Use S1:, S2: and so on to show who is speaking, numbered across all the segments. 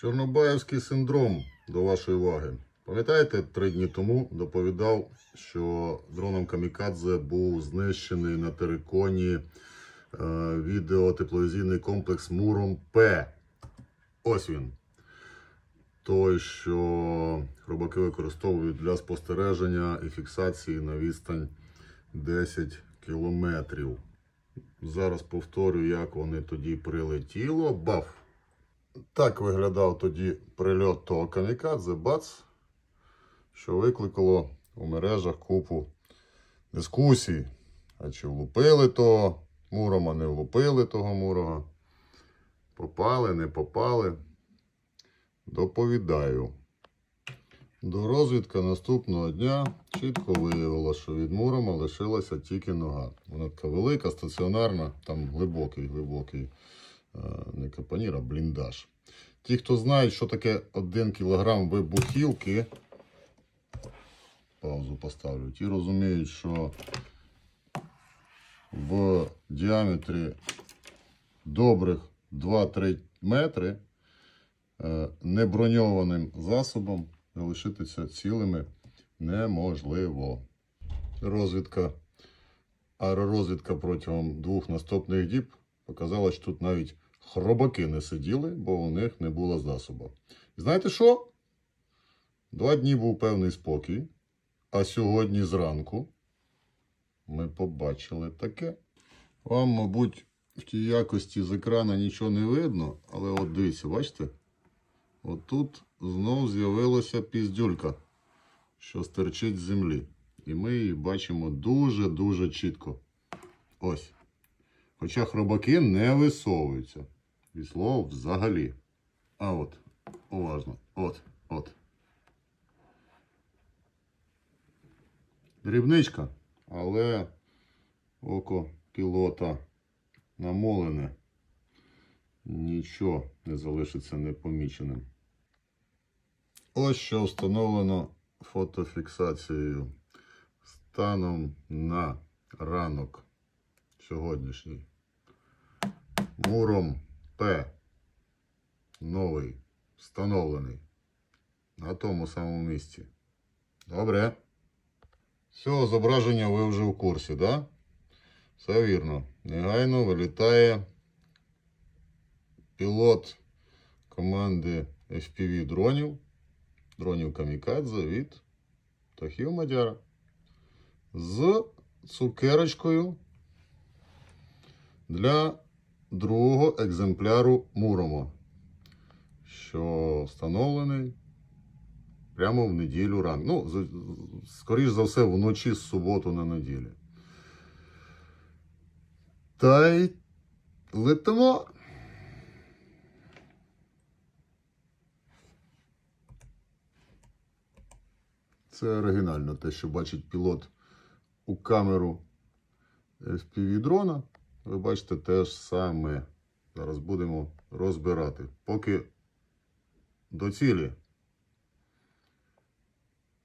S1: Чорнобаївський синдром до вашої уваги. Пам'ятаєте, три дні тому доповідав, що дроном Камікадзе був знищений на териконі е, відеотепловізійний комплекс Муром П. Ось він. Той, що рибаки використовують для спостереження і фіксації на відстань 10 кілометрів. Зараз повторю, як вони тоді прилетіло. Баф! Так виглядав тоді прильот того камікадзе бац, що викликало у мережах купу дискусій. А чи влупили того мурома, не влупили того мурога? Попали, не попали. Доповідаю. До розвідка наступного дня чітко виявила, що від мурома лишилася тільки нога. Вона така велика, стаціонарна, там глибокий, глибокий. Е, не капонір, а бліндаж. Ті, хто знають, що таке 1 кг вибухівки, паузу поставлю, ті розуміють, що в діаметрі добрих 2-3 метри е, неброньованим засобом залишитися цілими неможливо. Розвідка, аеророзвідка протягом двох наступних діб Оказалось, що тут навіть хробаки не сиділи, бо у них не було засобу. знаєте що? Два дні був певний спокій. А сьогодні зранку ми побачили таке. Вам, мабуть, в тій якості з екрана нічого не видно, але от дивіться, бачите? От тут знову з'явилася піздюлька, що стерчить з землі. І ми її бачимо дуже-дуже чітко. Ось. Хоча хробаки не висовуються. І слово взагалі. А от, уважно, от, от. Дрібничка, але око пілота намолене. Нічого не залишиться непоміченим. Ось що встановлено фотофіксацією станом на ранок сьогоднішній. Муром П. Новий. Встановлений. На тому самому місці. Добре. Все, зображення ви вже в курсі, так? Да? Все вірно. Негайно вилітає пілот команди FPV дронів. Дронів Камікадзе від Тахів Мадяра. З цукерочкою для другого екземпляру Мурома, що встановлений прямо в неділю ранку. Ну, скоріш за все, вночі з суботу на неділі. Та й летимо. Це оригінально те, що бачить пілот у камеру FPV-дрона ви бачите те ж саме. Зараз будемо розбирати. Поки до цілі.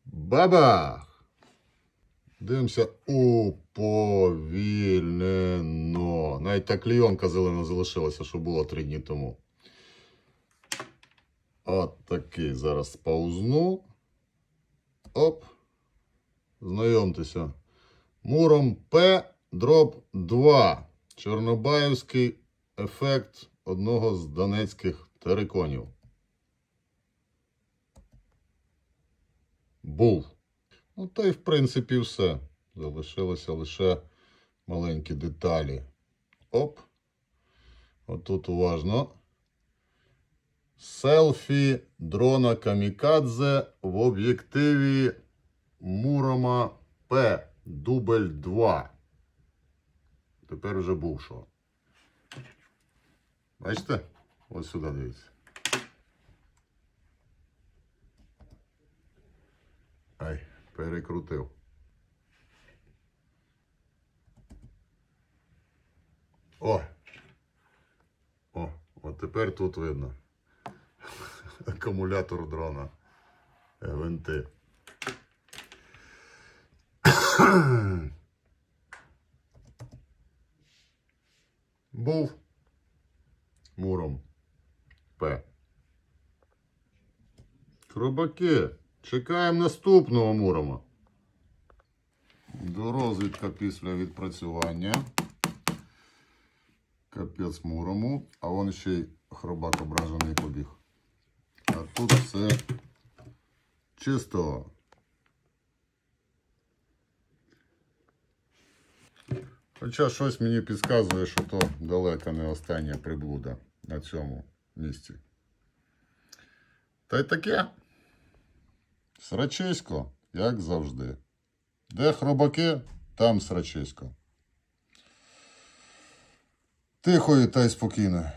S1: Бабах! Дивимося уповільнено. Навіть та клійонка зелена залишилася, що було три дні тому. От такий. Зараз паузну. Оп. Знайомтеся. Муром П, дроб 2. Чорнобаївський ефект одного з донецьких териконів. Був. Ну, та й, в принципі, все. Залишилося лише маленькі деталі. Оп. Отут уважно. Селфі дрона Камікадзе в об'єктиві Мурома П. Дубль 2 тепер вже бувшого. Бачите? Ось сюди дивіться. Ай, перекрутив. О! О, от тепер тут видно. Акумулятор дрона. Гвинти. Е, Хробаки, чекаємо наступного Мурома. До розвідка після відпрацювання. Капець Мурому, а вон ще й хробак ображений побіг. А тут все чисто. Хоча щось мені підказує, що то далеко не остання приблуда на цьому місці. Та й таке. Срачисько, як завжди. Де хробаки, там срачисько. Тихої та й спокійно.